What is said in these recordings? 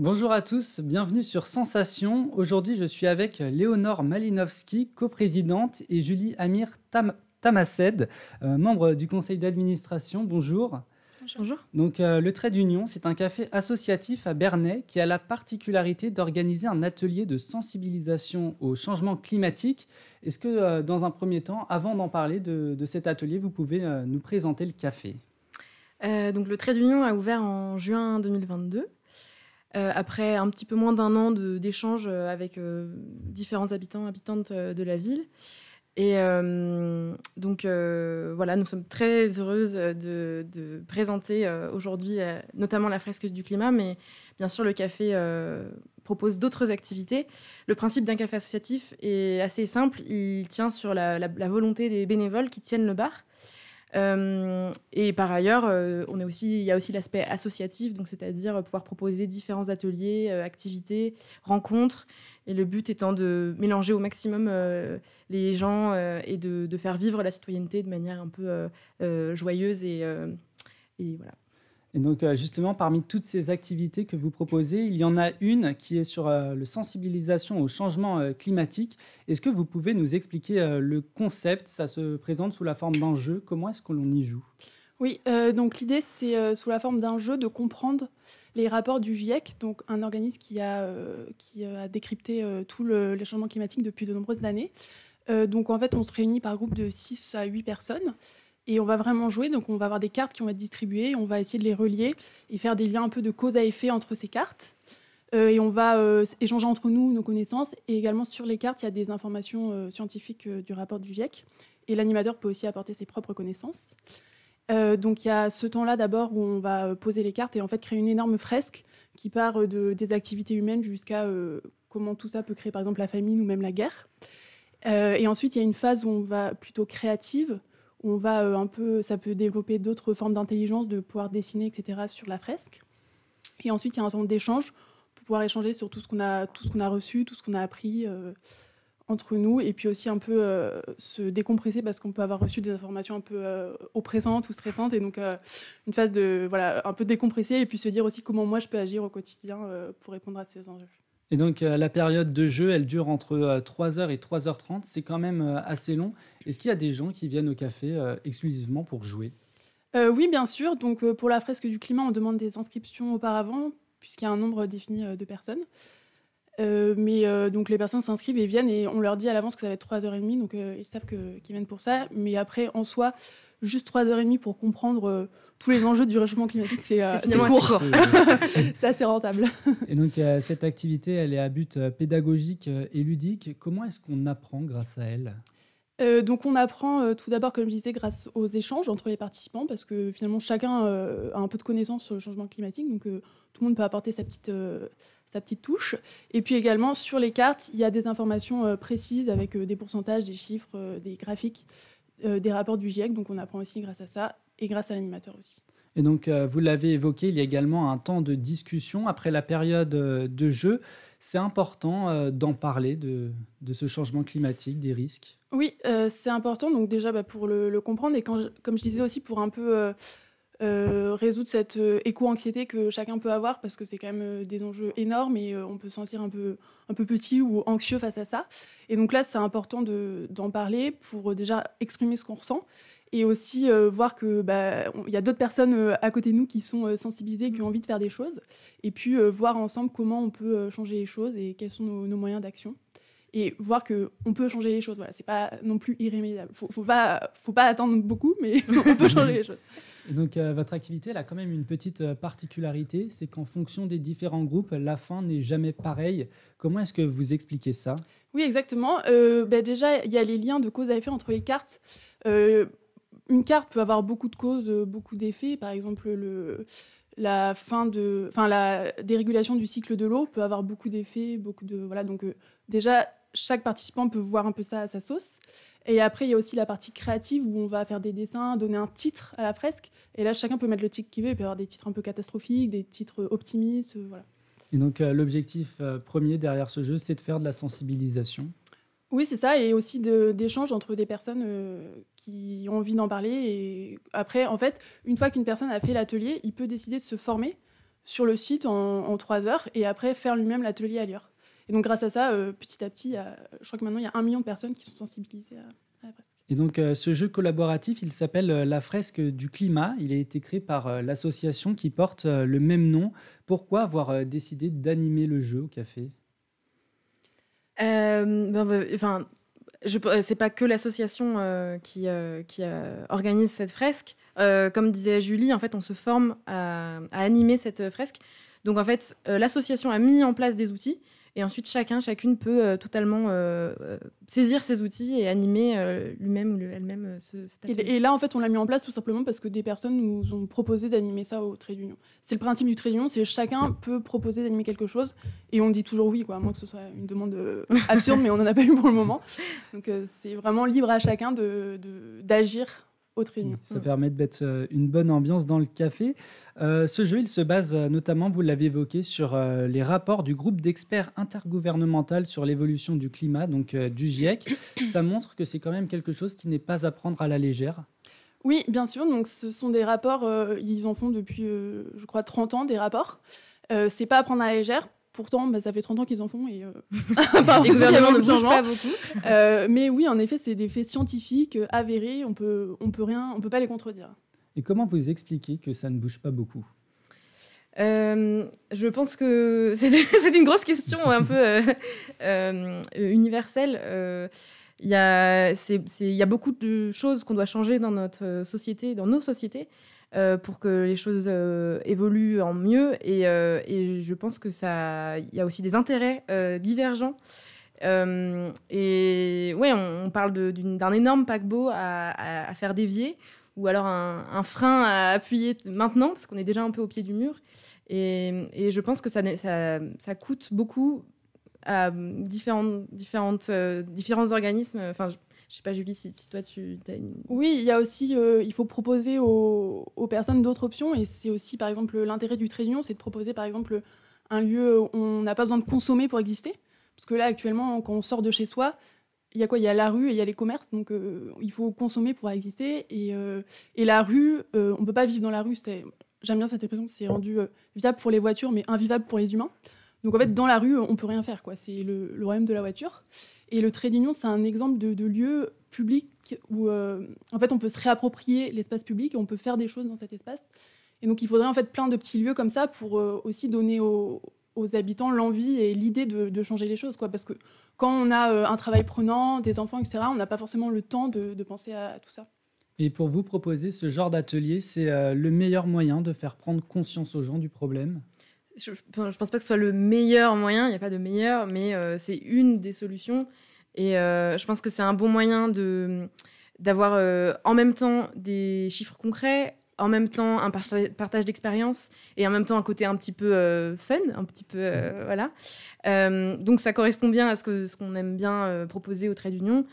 Bonjour à tous, bienvenue sur Sensation. Aujourd'hui, je suis avec Léonore Malinowski, coprésidente, et Julie Amir Tamassed, euh, membre du conseil d'administration. Bonjour. Bonjour. Donc, euh, le Trait d'Union, c'est un café associatif à Bernay qui a la particularité d'organiser un atelier de sensibilisation au changement climatique. Est-ce que, euh, dans un premier temps, avant d'en parler de, de, cet atelier, vous pouvez nous présenter le café donc, le Trait d'Union a ouvert en juin 2022 euh, après un petit peu moins d'un an d'échanges euh, avec euh, différents habitants, habitantes de la ville. Et donc voilà, nous sommes très heureuses de, présenter aujourd'hui notamment la fresque du climat, mais bien sûr le café propose d'autres activités. Le principe d'un café associatif est assez simple, il tient sur la volonté des bénévoles qui tiennent le bar. Euh, et par ailleurs, euh, on est aussi, il y a aussi l'aspect associatif, donc c'est-à-dire pouvoir proposer différents ateliers, euh, activités, rencontres, et le but étant de mélanger au maximum les gens et de, faire vivre la citoyenneté de manière un peu joyeuse et voilà. Et donc, euh, justement, parmi toutes ces activités que vous proposez, il y en a une qui est sur euh, la sensibilisation au changement euh, climatique. Est-ce que vous pouvez nous expliquer le concept Ça se présente sous la forme d'un jeu. Comment est-ce que l'on y joue Oui, donc l'idée, c'est sous la forme d'un jeu de comprendre les rapports du GIEC, donc un organisme qui a, qui a décrypté tout le, les changements climatiques depuis de nombreuses années. donc, en fait, on se réunit par groupe de 6 à 8 personnes. Et on va vraiment jouer, donc on va avoir des cartes qui vont être distribuées, on va essayer de les relier et faire des liens un peu de cause à effet entre ces cartes. Euh, et on va euh, échanger entre nous nos connaissances. Et également sur les cartes, il y a des informations euh, scientifiques du rapport du GIEC. Et l'animateur peut aussi apporter ses propres connaissances. donc il y a ce temps-là d'abord où on va poser les cartes et en fait créer une énorme fresque qui part de, des activités humaines jusqu'à comment tout ça peut créer par exemple la famine ou même la guerre. et ensuite il y a une phase où on va plutôt créative on va euh, un peu, ça peut développer d'autres formes d'intelligence, de pouvoir dessiner, etc. sur la fresque. Et ensuite, il y a un temps d'échange pour pouvoir échanger sur tout ce qu'on a, tout ce qu'on a reçu, tout ce qu'on a appris euh, entre nous, et puis aussi un peu euh, se décompresser parce qu'on peut avoir reçu des informations un peu oppressantes ou stressantes, et donc une phase de voilà, un peu décompresser, et puis se dire aussi comment moi je peux agir au quotidien pour répondre à ces enjeux. Et donc la période de jeu, elle dure entre 3h et 3h30, c'est quand même assez long. Est-ce qu'il y a des gens qui viennent au café euh, exclusivement pour jouer euh, Oui, bien sûr. Donc, euh, pour la fresque du climat, on demande des inscriptions auparavant, puisqu'il y a un nombre défini de personnes. mais donc les personnes s'inscrivent et viennent et on leur dit à l'avance que ça va être 3h30, donc ils savent qu'ils viennent pour ça. Mais après, en soi, juste 3h30 pour comprendre tous les enjeux du réchauffement climatique, c'est court. c'est assez rentable. Et donc cette activité, elle est à but pédagogique et ludique. Comment est-ce qu'on apprend grâce à elle euh, donc on apprend euh, tout d'abord, comme je disais, grâce aux échanges entre les participants, parce que finalement chacun euh, a un peu de connaissance sur le changement climatique, donc tout le monde peut apporter sa petite touche. Et puis également sur les cartes, il y a des informations précises avec des pourcentages, des chiffres, des graphiques euh, des rapports du GIEC, donc on apprend aussi grâce à ça et grâce à l'animateur aussi. Et donc, euh, vous l'avez évoqué, il y a également un temps de discussion après la période euh, de jeu. C'est important d'en parler, de, de, ce changement climatique, des risques. Oui, c'est important, donc déjà bah, pour le, comprendre et quand comme je disais aussi pour un peu euh, résoudre cette euh, éco-anxiété que chacun peut avoir parce que c'est quand même euh, des enjeux énormes et on peut se sentir un peu, un peu petit ou anxieux face à ça. Et donc là, c'est important d'en parler pour déjà exprimer ce qu'on ressent et aussi voir qu'il bah, y a d'autres personnes à côté de nous qui sont sensibilisées, qui ont envie de faire des choses et puis voir ensemble comment on peut changer les choses et quels sont nos moyens d'action et voir que on peut changer les choses. Voilà, c'est pas non plus irrémédiable. Faut, faut pas, faut pas attendre beaucoup, mais on peut changer les choses. donc euh, votre activité, elle a quand même une petite euh, particularité, c'est qu'en fonction des différents groupes, la fin n'est jamais pareille. Comment est-ce que vous expliquez ça Oui, exactement. Euh, ben déjà, il y a les liens de cause à effet entre les cartes. une carte peut avoir beaucoup de causes, beaucoup d'effets. Par exemple, le la fin de, enfin la dérégulation du cycle de l'eau peut avoir beaucoup d'effets, beaucoup de, voilà. Donc déjà chaque participant peut voir un peu ça à sa sauce. Et après, il y a aussi la partie créative où on va faire des dessins, donner un titre à la fresque. Et là, chacun peut mettre le titre qu'il veut. Il peut y avoir des titres un peu catastrophiques, des titres optimistes. Euh, voilà. Et donc, euh, l'objectif euh, premier derrière ce jeu, c'est de faire de la sensibilisation. Oui, c'est ça, et aussi d'échanges entre des personnes qui ont envie d'en parler. Et après, en fait, une fois qu'une personne a fait l'atelier, il peut décider de se former sur le site en, en trois heures et après faire lui-même l'atelier à l'heure. Et donc, grâce à ça, euh, petit à petit, je crois que maintenant, il y a un million de personnes qui sont sensibilisées à, la fresque. Et donc, euh, ce jeu collaboratif, il s'appelle euh, La fresque du climat. Il a été créé par l'association qui porte le même nom. Pourquoi avoir décidé d'animer le jeu au café euh, ben, ben, enfin, c'est pas que l'association qui, organise cette fresque. comme disait Julie, en fait, on se forme à, à animer cette fresque. Donc, en fait, l'association a mis en place des outils et ensuite, chacun, chacune peut euh, totalement euh, euh, saisir ses outils et animer lui-même ou elle-même cet et, et, là, en fait, on l'a mis en place tout simplement parce que des personnes nous ont proposé d'animer ça au trait d'union. C'est le principe du trait d'union, c'est chacun peut proposer d'animer quelque chose et on dit toujours oui, quoi, à moins que ce soit une demande absurde, mais on n'en a pas eu pour le moment. Donc, c'est vraiment libre à chacun d'agir. De, ça mm. permet de mettre euh, une bonne ambiance dans le café. Euh, ce jeu, il se base euh, notamment, vous l'avez évoqué, sur les rapports du groupe d'experts intergouvernemental sur l'évolution du climat, donc du GIEC. Ça montre que c'est quand même quelque chose qui n'est pas à prendre à la légère. Oui, bien sûr. Donc, ce sont des rapports, ils en font depuis, je crois, 30 ans, des rapports. c'est pas à prendre à la légère pourtant, bah, ça fait 30 ans qu'ils en font et euh, pas beaucoup. Euh, mais oui, en effet, c'est des faits scientifiques euh, avérés. On peut, on peut rien, on peut pas les contredire. Et comment vous expliquez que ça ne bouge pas beaucoup je pense que c'est une grosse question un peu universelle. Il y, a, il y a beaucoup de choses qu'on doit changer dans notre euh, société, dans nos sociétés, euh, pour que les choses euh, évoluent en mieux. Et, et, je pense que ça, il y a aussi des intérêts divergents. et ouais, on, parle d'un énorme paquebot à, à, faire dévier, ou alors un, un frein à appuyer maintenant parce qu'on est déjà un peu au pied du mur. Et, et je pense que ça, ça, ça coûte beaucoup à euh, différentes, différentes, euh, différents organismes. Enfin, je, ne sais pas, Julie, si, toi tu as une... Oui, il y a aussi, euh, il faut proposer aux, aux personnes d'autres options. Et c'est aussi, par exemple, l'intérêt du trade union, c'est de proposer, par exemple, un lieu où on n'a pas besoin de consommer pour exister. Parce que là, actuellement, quand on sort de chez soi, il y a quoi Il y a la rue et il y a les commerces. Donc, il faut consommer pour exister. Et, et la rue, on peut pas vivre dans la rue. J'aime bien cette expression, c'est rendu viable pour les voitures, mais invivable pour les humains. Donc en fait, dans la rue, on peut rien faire. quoi. C'est le, le royaume de la voiture. Et le trait d'union, c'est un exemple de, lieu public où euh, en fait, on peut se réapproprier l'espace public et on peut faire des choses dans cet espace. Et donc il faudrait en fait plein de petits lieux comme ça pour euh, aussi donner aux, habitants l'envie et l'idée de, changer les choses. Quoi. Parce que quand on a euh, un travail prenant, des enfants, etc., on n'a pas forcément le temps de, penser à tout ça. Et pour vous proposer ce genre d'atelier, c'est le meilleur moyen de faire prendre conscience aux gens du problème je, je pense pas que ce soit le meilleur moyen, il n'y a pas de meilleur, mais euh, c'est une des solutions. Et euh, je pense que c'est un bon moyen de, d'avoir euh, en même temps des chiffres concrets, en même temps un partage, d'expérience et en même temps un côté un petit peu fun, un petit peu. Mm-hmm. voilà. donc ça correspond bien à ce, que, ce qu'on aime bien proposer au trait d'union.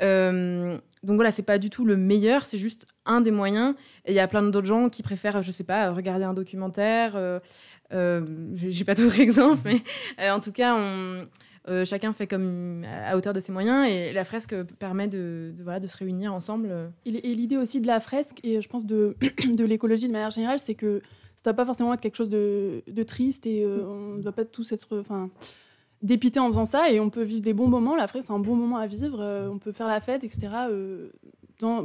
donc voilà, c'est pas du tout le meilleur, c'est juste un des moyens. Et il y a plein d'autres gens qui préfèrent, je sais pas, regarder un documentaire, euh, j'ai pas d'autres exemples, mais euh, en tout cas, on. Euh, chacun fait comme à hauteur de ses moyens et la fresque permet de, voilà, de se réunir ensemble. Et, l'idée aussi de la fresque et je pense de, de l'écologie de manière générale, c'est que ça doit pas forcément être quelque chose de, triste et on ne doit pas tous être enfin, dépité en faisant ça et on peut vivre des bons moments. La fresque, c'est un bon moment à vivre, on peut faire la fête, etc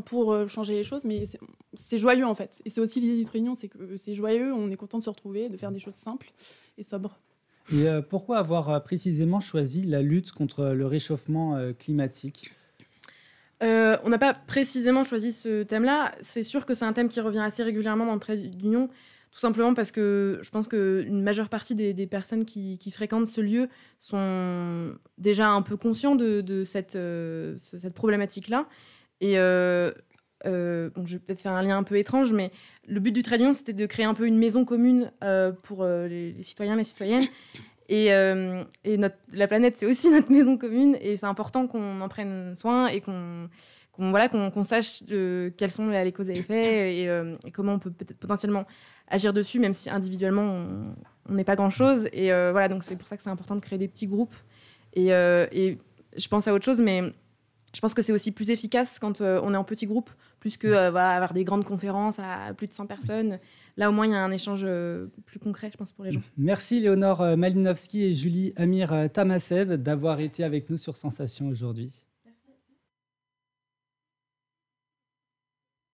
pour euh, changer les choses, mais c'est joyeux en fait. Et c'est aussi l'idée d'une réunion, c'est que euh, c'est joyeux, on est content de se retrouver, de faire des choses simples et sobres. Et euh, pourquoi avoir précisément choisi la lutte contre le réchauffement climatique on n'a pas précisément choisi ce thème-là. C'est sûr que c'est un thème qui revient assez régulièrement dans le trait d'union, tout simplement parce que je pense qu'une majeure partie des, personnes qui, fréquentent ce lieu sont déjà un peu conscients de, cette, cette problématique-là. Et euh, euh, bon, je vais peut-être faire un lien un peu étrange, mais le but du Trade c'était de créer un peu une maison commune euh, pour les, citoyens, les citoyennes. Et, notre, la planète, c'est aussi notre maison commune, et c'est important qu'on en prenne soin et qu'on voilà, qu'on sache quelles sont les causes et effets et, comment on peut peut-être potentiellement agir dessus, même si individuellement on n'est pas grand-chose. Et voilà, donc c'est pour ça que c'est important de créer des petits groupes. et, je pense à autre chose, mais je pense que c'est aussi plus efficace quand euh, on est en petit groupe, plus que euh, avoir des grandes conférences à plus de 100 personnes. Là, au moins, il y a un échange euh, plus concret, je pense, pour les gens. Merci, Léonore Malinowski et Julie Amir Tamasev, d'avoir été avec nous sur Sensation aujourd'hui.